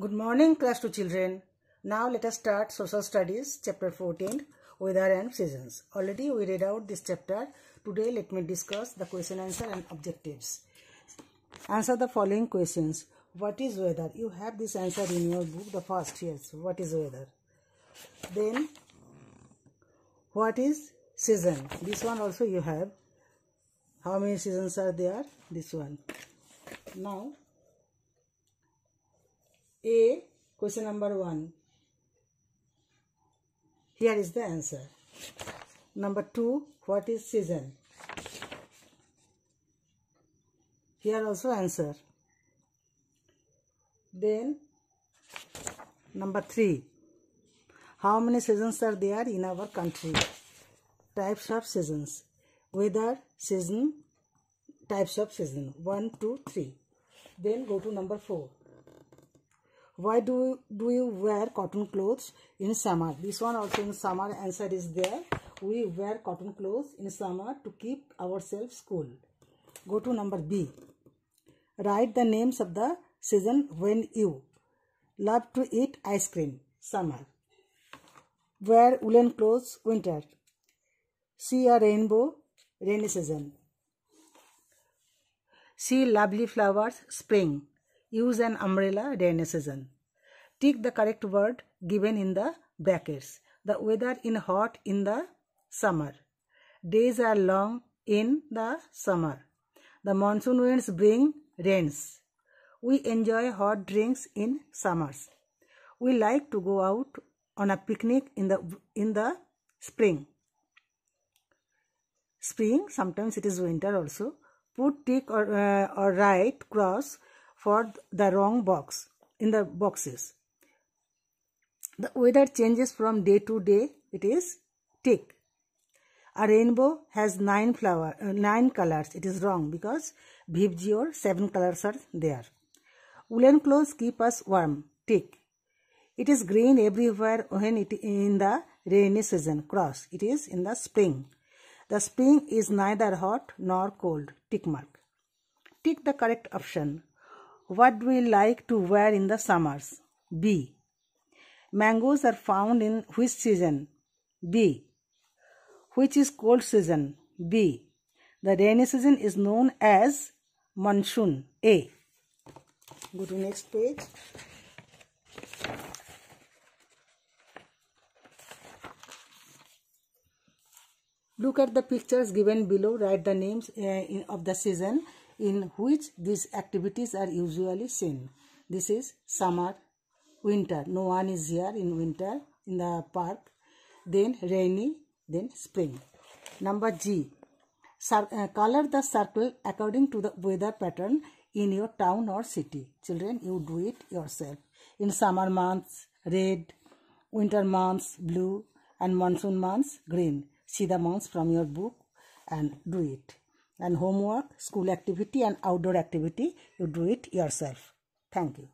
Good morning class 2 children. Now let us start social studies chapter 14 weather and seasons. Already we read out this chapter. Today let me discuss the question answer and objectives. Answer the following questions. What is weather? You have this answer in your book the first yes. What is weather? Then what is season? This one also you have. How many seasons are there? This one. Now a, question number 1. Here is the answer. Number 2, what is season? Here also answer. Then, number 3. How many seasons are there in our country? Types of seasons. Weather, season, types of season. 1, 2, 3. Then go to number 4 why do you, do you wear cotton clothes in summer this one also in summer answer is there we wear cotton clothes in summer to keep ourselves cool go to number b write the names of the season when you love to eat ice cream summer wear woolen clothes winter see a rainbow rainy season see lovely flowers spring Use an umbrella rainy season. Take the correct word given in the brackets. The weather in hot in the summer. Days are long in the summer. The monsoon winds bring rains. We enjoy hot drinks in summers. We like to go out on a picnic in the in the spring. Spring sometimes it is winter also. Put tick or uh, or right cross for the wrong box in the boxes. The weather changes from day to day. It is tick. A rainbow has nine flower, uh, nine colors. It is wrong because Bhibji or seven colors are there. Woolen clothes keep us warm. Tick. It is green everywhere when it in the rainy season. Cross. It is in the spring. The spring is neither hot nor cold. Tick mark. Tick the correct option. What do we like to wear in the summers? B. Mangoes are found in which season? B. Which is cold season? B. The rainy season is known as monsoon. A. Go to next page. Look at the pictures given below. Write the names uh, of the season in which these activities are usually seen. This is summer, winter. No one is here in winter in the park. Then rainy, then spring. Number G. uh, color the circle according to the weather pattern in your town or city. Children, you do it yourself. In summer months, red, winter months, blue, and monsoon months, green. See the months from your book and do it and homework, school activity and outdoor activity, you do it yourself. Thank you.